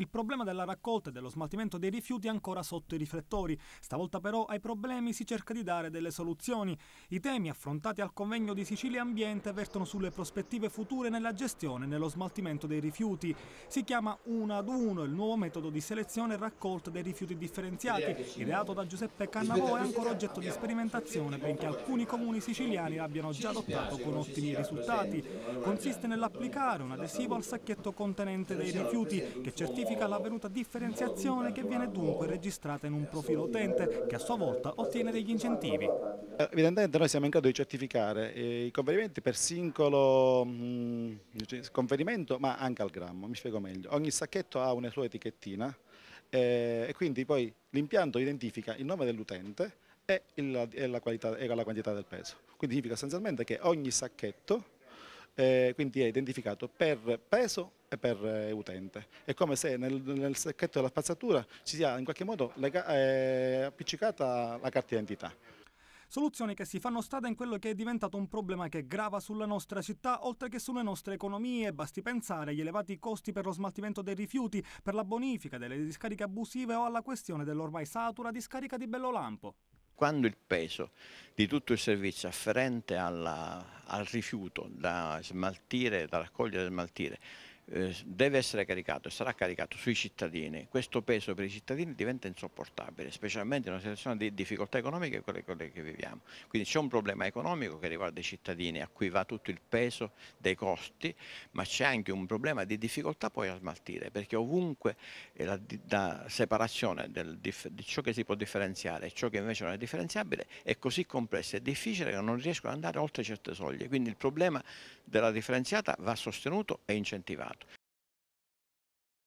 Il problema della raccolta e dello smaltimento dei rifiuti è ancora sotto i riflettori. Stavolta però ai problemi si cerca di dare delle soluzioni. I temi affrontati al convegno di Sicilia Ambiente vertono sulle prospettive future nella gestione e nello smaltimento dei rifiuti. Si chiama uno ad uno il nuovo metodo di selezione e raccolta dei rifiuti differenziati, ideato da Giuseppe Cannavò e ancora oggetto di sperimentazione, benché alcuni comuni siciliani l'abbiano già adottato con ottimi risultati. Consiste nell'applicare un adesivo al sacchetto contenente dei rifiuti che certifica significa l'avvenuta differenziazione che viene dunque registrata in un profilo utente che a sua volta ottiene degli incentivi. Eh, evidentemente noi siamo in grado di certificare eh, i conferimenti per singolo mm, cioè, conferimento ma anche al grammo, mi spiego meglio. Ogni sacchetto ha una sua etichettina eh, e quindi poi l'impianto identifica il nome dell'utente e, la, qualità, e la quantità del peso. Quindi significa essenzialmente che ogni sacchetto eh, quindi è identificato per peso e per eh, utente. È come se nel, nel, sacchetto della spazzatura ci sia in qualche modo lega, eh, appiccicata la carta d'identità. Soluzioni che si fanno strada in quello che è diventato un problema che grava sulla nostra città, oltre che sulle nostre economie. Basti pensare agli elevati costi per lo smaltimento dei rifiuti, per la bonifica delle discariche abusive o alla questione dell'ormai satura discarica di Bellolampo quando il peso di tutto il servizio afferente alla, al rifiuto da smaltire, da raccogliere e smaltire eh, deve essere caricato e sarà caricato sui cittadini, questo peso per i cittadini diventa insopportabile, specialmente in una situazione di difficoltà economiche come quelle che viviamo. Quindi c'è un problema economico che riguarda i cittadini a cui va tutto il peso dei costi, ma c'è anche un problema di difficoltà poi a smaltire, perché ovunque eh, la, la separazione del, di, di ciò che si può differenziare e ciò che invece non è differenziabile è così complessa e difficile che non riescono ad andare oltre certe soglie. Quindi il problema della differenziata va sostenuto e incentivato.